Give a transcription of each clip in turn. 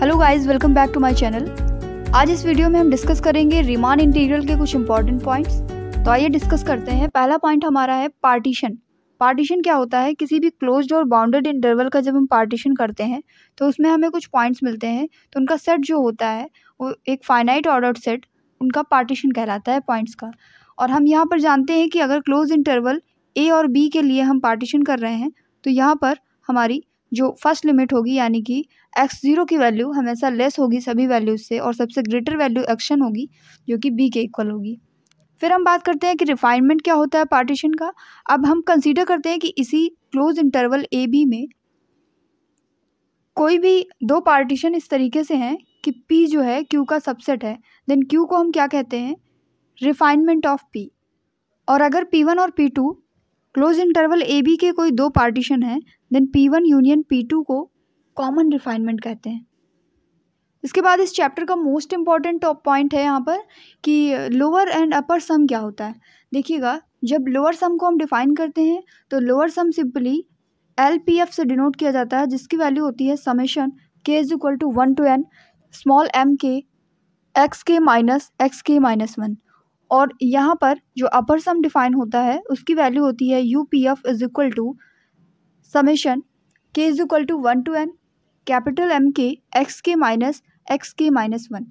Hello guys welcome back to my channel आज इस video में हम डिस्कस करेंगे रिमान इंटीग्रल के कुछ इंपॉर्टेंट पॉइंट्स तो आइए डिस्कस करते हैं पहला पॉइंट हमारा है पार्टीशन पार्टीशन क्या होता है किसी भी क्लोज्ड और बाउंडेड इंटरवल का जब हम पार्टीशन करते हैं तो उसमें हमें कुछ पॉइंट्स मिलते हैं तो उनका सेट जो होता है वो एक फाइनाइट ऑर्डर सेट उनका पार्टीशन कहलाता है पॉइंट्स का और हम यहाँ पर जानते हैं कि अगर क्लोज इंटरवल ए और बी के लिए हम पार्टीशन कर रहे हैं तो यहाँ पर हमारी जो फर्स्ट लिमिट होगी यानी कि एक्स ज़ीरो की वैल्यू हमेशा लेस होगी सभी वैल्यूज से और सबसे ग्रेटर वैल्यू एक्शन होगी जो कि बी के इक्वल होगी फिर हम बात करते हैं कि रिफाइनमेंट क्या होता है पार्टीशन का अब हम कंसीडर करते हैं कि इसी क्लोज इंटरवल ए बी में कोई भी दो पार्टीशन इस तरीके से हैं कि पी जो है क्यू का सबसेट है देन क्यू को हम क्या कहते हैं रिफाइनमेंट ऑफ पी और अगर पी वन और P two close interval A B के कोई दो पार्टीशन हैं then P one union P two को कॉमन रिफाइनमेंट कहते हैं इसके बाद इस चैप्टर का मोस्ट इम्पॉर्टेंट टॉप पॉइंट है यहाँ पर कि लोअर एंड अपर सम क्या होता है देखिएगा जब लोअर सम को हम डिफाइन करते हैं तो lower sum simply L P F से डिनोट किया जाता है जिसकी वैल्यू होती है summation K is equal to one to N small M K X K minus X K minus one और यहाँ पर जो अपर सम डिफाइन होता है उसकी वैल्यू होती है U P F is equal to summation K is equal to one to N capital M K X K minus X K minus one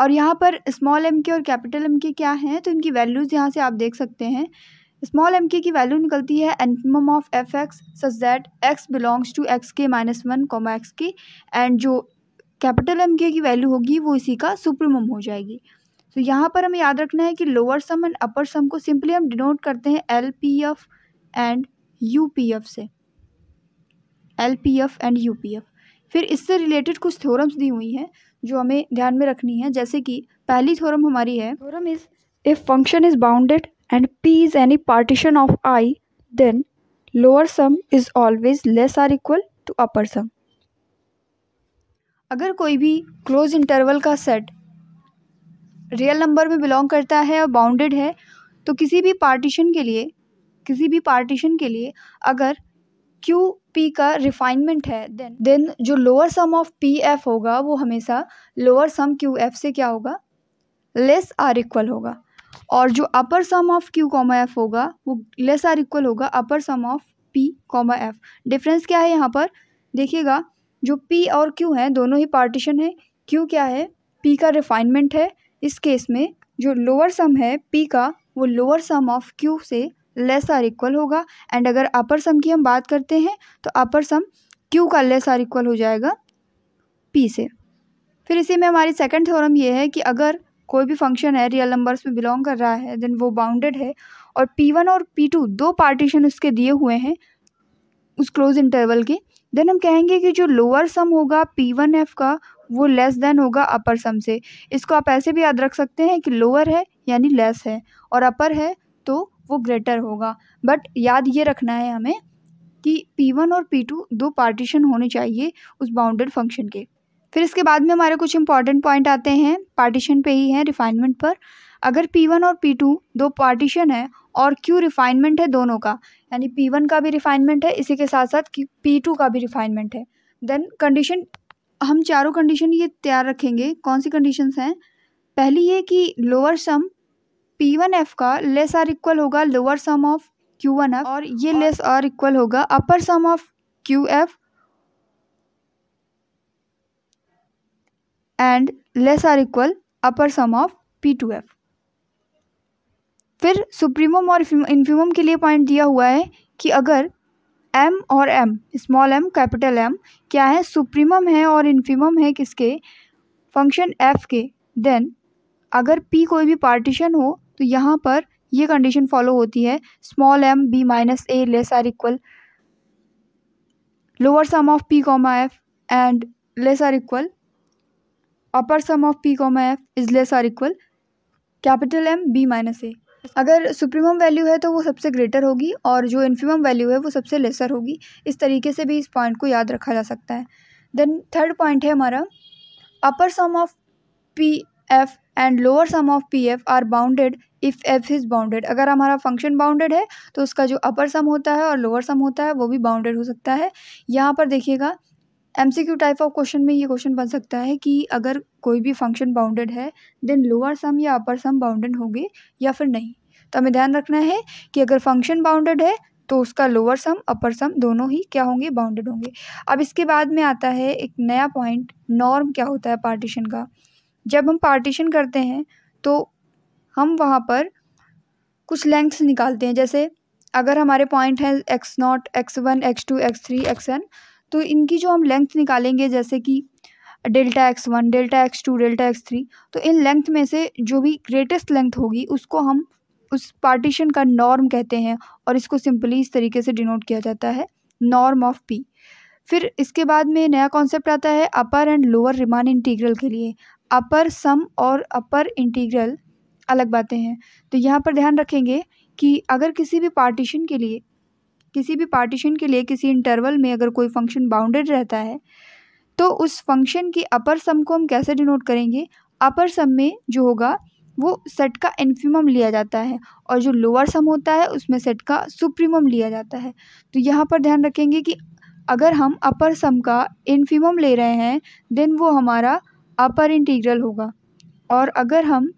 और यहाँ पर स्मॉल एम के और कैपिटल एम के क्या हैं तो इनकी वैल्यूज़ यहाँ से आप देख सकते हैं स्मॉल एम के की वैल्यू निकलती है एनम of F X such that X belongs to X K minus one comma X K and जो कैपिटल एम के की वैल्यू होगी वो इसी का सुप्रीम हो जाएगी तो यहाँ पर हमें याद रखना है कि लोअर सम एंड अपर सम को सिंपली हम डिनोट करते हैं L P F and U P F से L P F and U P F फिर इससे रिलेटेड कुछ थ्योरम्स दी हुई हैं जो हमें ध्यान में रखनी है जैसे कि पहली थ्योरम हमारी है theorem is if function is bounded and P is any partition of I then lower sum is always less or equal to upper sum अगर कोई भी क्लोज इंटरवल का सेट रियल नंबर में बिलोंग करता है और बाउंडेड है तो किसी भी पार्टीशन के लिए किसी भी पार्टीशन के लिए अगर क्यू पी का रिफाइनमेंट है देन देन जो lower sum of P F होगा वो हमेशा लोअर सम क्यू एफ से क्या होगा लेस आर इक्वल होगा और जो upper sum of Q comma F होगा वो लेस आर इक्वल होगा upper sum of P comma F difference क्या है यहाँ पर देखिएगा जो पी और क्यू हैं दोनों ही पार्टीशन है क्यू क्या है पी का रिफाइनमेंट है इस केस में जो लोअर सम है पी का वो लोअर सम ऑफ क्यू से लेस आर इक्वल होगा एंड अगर अपर सम की हम बात करते हैं तो अपर सम क्यू का लेस आर इक्वल हो जाएगा पी से फिर इसी में हमारी सेकंड थ्योरम ये है कि अगर कोई भी फंक्शन है रियल नंबर्स में बिलोंग कर रहा है देन वो बाउंडेड है और पी वन और पी टू दो पार्टीशन उसके दिए हुए हैं उस क्लोज इंटरवल के देन हम कहेंगे कि जो लोअर सम होगा पी वन एफ का वो लेस देन होगा अपर सम से इसको आप ऐसे भी याद रख सकते हैं कि लोअर है यानी लेस है और अपर है तो वो ग्रेटर होगा बट याद ये रखना है हमें कि P1 और P2 दो पार्टीशन होने चाहिए उस बाउंडेड फंक्शन के फिर इसके बाद में हमारे कुछ इंपॉर्टेंट पॉइंट आते हैं पार्टीशन पे ही हैं रिफाइनमेंट पर अगर P1 और P2 दो पार्टीशन है और Q रिफाइनमेंट है दोनों का यानी P1 का भी रिफाइनमेंट है इसी के साथ साथ P2 का भी रिफाइनमेंट है देन कंडीशन हम चारों कंडीशन ये तैयार रखेंगे कौन सी कंडीशंस हैं पहली ये कि lower sum P one F का लेस आर इक्वल होगा lower sum of Q one F और ये लेस आर इक्वल होगा upper sum of Q F and less or equal upper sum of P two F फिर supremum और infimum के लिए point दिया हुआ है कि अगर एम और M small M capital M क्या है सुप्रीमम है और इन्फीमम है किसके फंक्शन एफ के देन अगर पी कोई भी पार्टीशन हो तो यहाँ पर ये कंडीशन फॉलो होती है small M B minus A less or equal lower sum of P comma F and less or equal upper sum of P comma F is less or equal capital M B minus A अगर supremum value है तो वो सबसे greater होगी और जो infimum value है वो सबसे लेसर होगी इस तरीके से भी इस पॉइंट को याद रखा जा सकता है देन थर्ड पॉइंट है हमारा upper sum of P F and lower sum of P F are bounded if F is bounded अगर हमारा फंक्शन बाउंडेड है तो उसका जो अपर सम होता है और लोअर सम होता है वो भी बाउंडेड हो सकता है यहाँ पर देखिएगा एमसीक्यू टाइप ऑफ क्वेश्चन में ये क्वेश्चन बन सकता है कि अगर कोई भी फंक्शन बाउंडेड है देन लोअर सम या अपर सम बाउंडेड होंगे या फिर नहीं तो हमें ध्यान रखना है कि अगर फंक्शन बाउंडेड है तो उसका लोअर सम अपर सम दोनों ही क्या होंगे बाउंडेड होंगे अब इसके बाद में आता है एक नया पॉइंट नॉर्म क्या होता है पार्टीशन का जब हम पार्टीशन करते हैं तो हम वहाँ पर कुछ लेंथ्स निकालते हैं जैसे अगर हमारे पॉइंट हैं X not X one X two X three X N तो इनकी जो हम लेंथ निकालेंगे जैसे कि delta X one delta X two delta X three तो इन लेंथ में से जो भी ग्रेटेस्ट लेंथ होगी उसको हम उस पार्टीशन का नॉर्म कहते हैं और इसको सिंपली इस तरीके से डिनोट किया जाता है नॉर्म ऑफ पी फिर इसके बाद में नया कॉन्सेप्ट आता है upper and lower Riemann integral के लिए अपर सम और अपर इंटीग्रल अलग बातें हैं तो यहाँ पर ध्यान रखेंगे कि अगर किसी भी पार्टीशन के लिए किसी भी पार्टीशन के लिए किसी इंटरवल में अगर कोई फंक्शन बाउंडेड रहता है तो उस फंक्शन की अपर सम को हम कैसे डिनोट करेंगे अपर सम में जो होगा वो सेट का इन्फीमम लिया जाता है और जो लोअर सम होता है उसमें सेट का सुप्रीमम लिया जाता है तो यहाँ पर ध्यान रखेंगे कि अगर हम अपर सम का इन्फीमम ले रहे हैं देन वो हमारा अपर इंटीग्रल होगा और अगर हम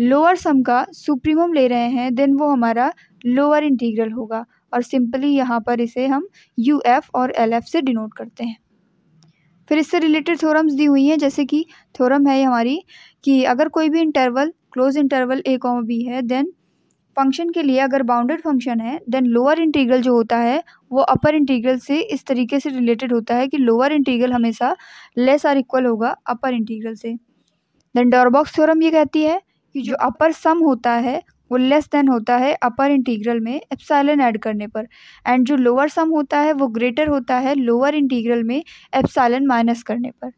लोअर सम का सुप्रीमम ले रहे हैं देन वो हमारा लोअर इंटीग्रल होगा और सिंपली यहाँ पर इसे हम यू एफ़ और एल एफ़ से डिनोट करते हैं फिर इससे रिलेटेड थ्योरम्स दी हुई हैं जैसे कि थ्योरम है हमारी कि अगर कोई भी interval close interval A comma B है देन फंक्शन के लिए अगर बाउंडेड फंक्शन है देन लोअर इंटीग्रल जो होता है वो अपर इंटीग्रल से इस तरीके से रिलेटेड होता है कि लोअर इंटीग्रल हमेशा लेस आर इक्वल होगा अपर इंटीग्रल से देन डॉरबॉक्स थ्योरम ये कहती है कि जो अपर सम होता है वो लेस देन होता है अपर इंटीग्रल में एप्साइलन ऐड करने पर एंड जो लोअर सम होता है वो ग्रेटर होता है लोअर इंटीग्रल में एप्साइलन माइनस करने पर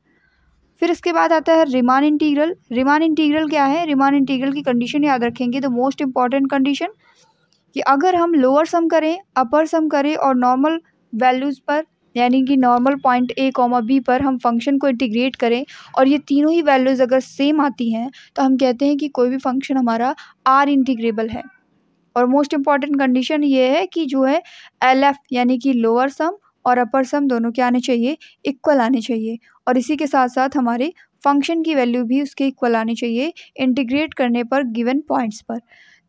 फिर इसके बाद आता है रिमान इंटीग्रल रिमान इंटीग्रल क्या है रिमान इंटीग्रल की कंडीशन याद रखेंगे द मोस्ट इंपॉर्टेंट कंडीशन कि अगर हम लोअर सम करें अपर सम करें और नॉर्मल वैल्यूज़ पर यानी कि normal point A comma B पर हम फंक्शन को इंटीग्रेट करें और ये तीनों ही वैल्यूज़ अगर सेम आती हैं तो हम कहते हैं कि कोई भी फंक्शन हमारा आर इंटीग्रेबल है और मोस्ट इम्पॉर्टेंट कंडीशन ये है कि जो है एल एफ यानी कि लोअर सम और अपर सम दोनों के आने चाहिए इक्वल आने चाहिए और इसी के साथ साथ हमारे फंक्शन की वैल्यू भी उसके इक्वल आनी चाहिए इंटीग्रेट करने पर गिवन पॉइंट्स पर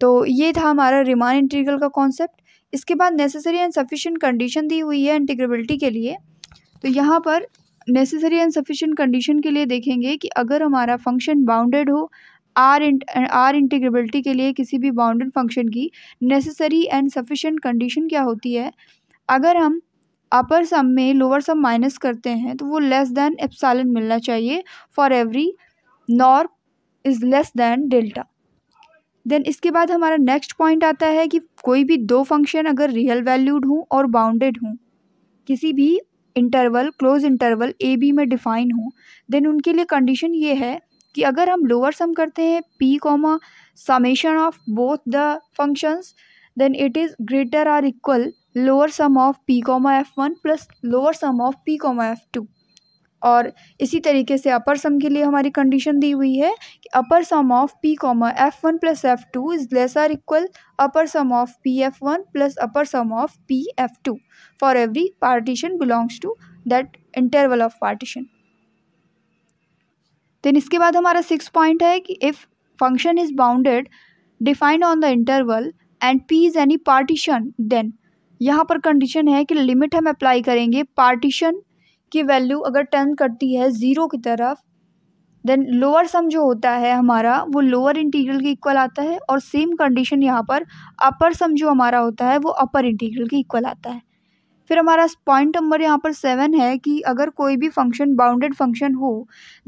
तो ये था हमारा रिमान इंटीग्रल का कॉन्सेप्ट इसके बाद नेसेसरी एंड सफिशेंट कंडीशन दी हुई है इंटीग्रेबिलिटी के लिए तो यहाँ पर नेसेसरी एंड सफिशेंट कंडीशन के लिए देखेंगे कि अगर हमारा फंक्शन बाउंडेड हो आर आर इंटीग्रेबिलिटी के लिए किसी भी बाउंडेड फंक्शन की नेसेसरी एंड सफिशेंट कंडीशन क्या होती है अगर हम अपर सम में लोअर सम माइनस करते हैं तो वो लेस दैन एप्सालन मिलना चाहिए for every norm is less than delta then इसके बाद हमारा नेक्स्ट पॉइंट आता है कि कोई भी दो फंक्शन अगर रियल वैल्यूड हों और बाउंडेड हों किसी भी interval close interval A B में डिफाइन हो देन उनके लिए कंडीशन ये है कि अगर हम लोअर सम करते हैं P comma summation of both the functions then it is greater or equal lower sum of P comma F one plus lower sum of P comma F two और इसी तरीके से अपर सम के लिए हमारी कंडीशन दी हुई है कि upper sum of P comma F one plus F two is less or equal upper sum of P F one plus upper sum of P F two for every partition belongs to that interval of partition then इसके बाद हमारा six point है कि if function is bounded defined on the interval and P is any partition then यहाँ पर condition है कि limit हम अप्लाई करेंगे पार्टीशन की वैल्यू अगर टर्न करती है ज़ीरो की तरफ देन लोअर सम जो होता है हमारा वो लोअर इंटीग्रल के इक्वल आता है और सेम कंडीशन यहाँ पर अपर सम जो हमारा होता है वो अपर इंटीग्रल के इक्वल आता है फिर हमारा पॉइंट नंबर यहाँ पर सेवन है कि अगर कोई भी फंक्शन बाउंडेड फंक्शन हो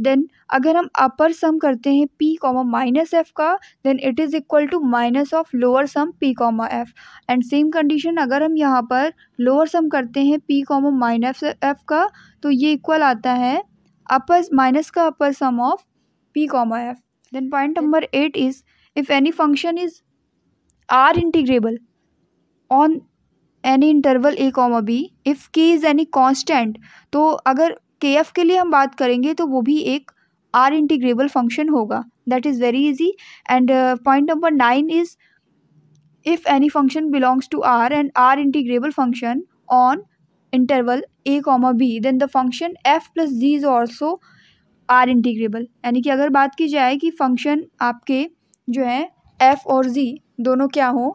देन अगर हम अपर सम करते हैं पी कॉमा माइनस एफ का then it is equal to minus of lower sum P comma F and same condition अगर हम यहाँ पर लोअर सम करते हैं पी कॉमा माइनस एफ का तो ये इक्वल आता है अपर माइनस का upper sum of P comma F then point number eight is if any function is R integrable on any interval A comma B if K is any constant तो अगर के F के लिए हम बात करेंगे तो वो भी एक आर इंटीग्रेबल फंक्शन होगा that is very easy and point number nine is if any function belongs to R and R integrable function on interval A comma B then the function F plus G is also R integrable यानी कि अगर बात की जाए कि function आपके जो है एफ़ और जी दोनों क्या हों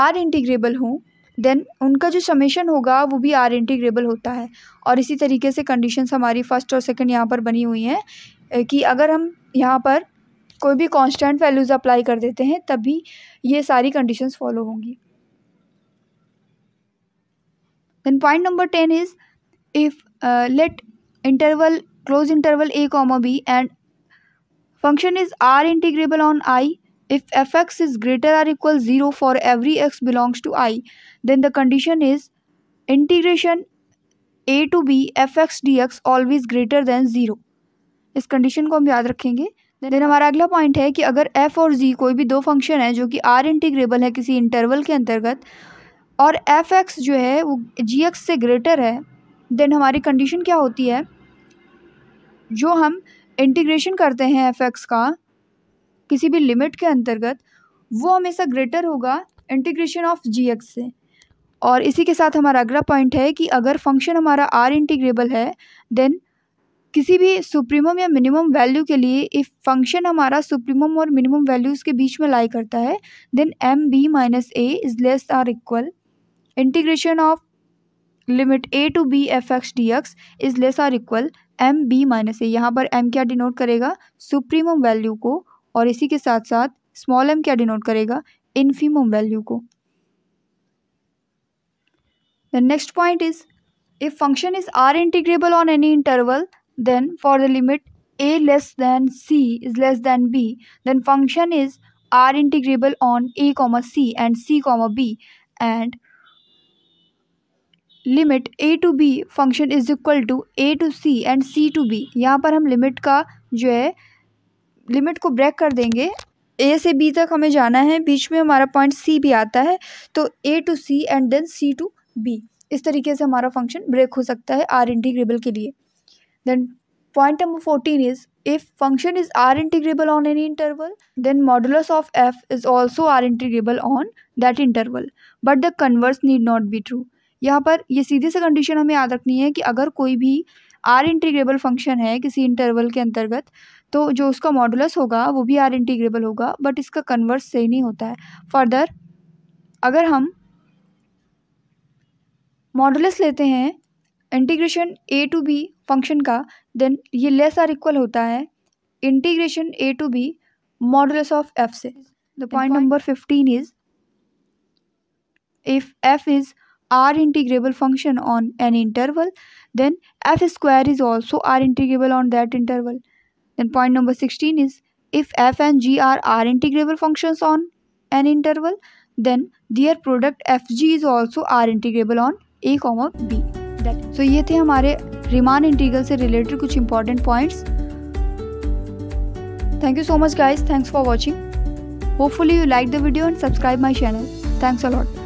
आर इंटीग्रेबल हों देन उनका जो समेशन होगा वो भी आर इंटीग्रेबल होता है और इसी तरीके से कंडीशंस हमारी फ़र्स्ट और सेकंड यहाँ पर बनी हुई हैं कि अगर हम यहाँ पर कोई भी कांस्टेंट वैल्यूज़ अप्लाई कर देते हैं तभी ये सारी कंडीशंस फॉलो होंगी then point number ten is if let interval close interval A comma B and function is R integrable on I if fx is greater or equal 0 for every x belongs to i then the condition is integration a to b fx dx always greater than 0 इस condition को हम याद रखेंगे then हमारा अगला point है कि अगर f और g कोई भी दो फंक्शन है जो कि r इंटीग्रेबल है किसी इंटरवल के अंतर्गत और एफ एक्स जो है वो जी एक्स से ग्रेटर है देन हमारी कंडीशन क्या होती है जो हम इंटीग्रेशन करते हैं एफ एक्स का किसी भी लिमिट के अंतर्गत वो हमेशा ग्रेटर होगा इंटीग्रेशन ऑफ जी एक्स से और इसी के साथ हमारा अगला पॉइंट है कि अगर फंक्शन हमारा आर इंटीग्रेबल है देन किसी भी सुप्रीमम या मिनिमम वैल्यू के लिए इफ़ फंक्शन हमारा सुप्रीमम और मिनिमम वैल्यूज़ के बीच में लाई करता है then M B minus A is less or equal integration of limit A to B F X D X is less or equal M B minus A यहाँ पर M क्या denote करेगा supremum value को और इसी के साथ साथ स्मॉल एम क्या डिनोट करेगा इन्फीमम वैल्यू को the next point is if function is R integrable on any interval then for the limit A less than C is less than B then function is R integrable on A comma C and C comma B and limit A to B function is equal to A to C and C to B यहाँ पर हम limit का जो है limit को break कर देंगे ए से बी तक हमें जाना है बीच में हमारा पॉइंट सी भी आता है तो A to C and then C to B इस तरीके से हमारा फंक्शन ब्रेक हो सकता है आर इंटीग्रेबल के लिए then point number fourteen is if function is R integrable on any interval then modulus of f is also R integrable on that interval but the converse need not be true यहाँ पर ये सीधे सी condition हमें याद रखनी है कि अगर कोई भी आर इंटीग्रेबल फंक्शन है किसी इंटरवल के अंतर्गत तो जो उसका मॉडुलस होगा वो भी आर इंटीग्रेबल होगा बट इसका कन्वर्स सही नहीं होता है फर्दर अगर हम मॉडुलस लेते हैं integration a to B function का देन ये लेस आर इक्वल होता है integration a to b modulus of f से the point number fifteen is if f is R integrable function on an interval then f square is also R integrable on that interval Then point number 16 is if f and g are r integrable functions on an interval then their product fg is also r integrable on a comma b. That, so ये थे हमारे riemann integral से related कुछ important points Thank you so much guys. Thanks for watching. Hopefully you like the video and subscribe my channel. Thanks a lot.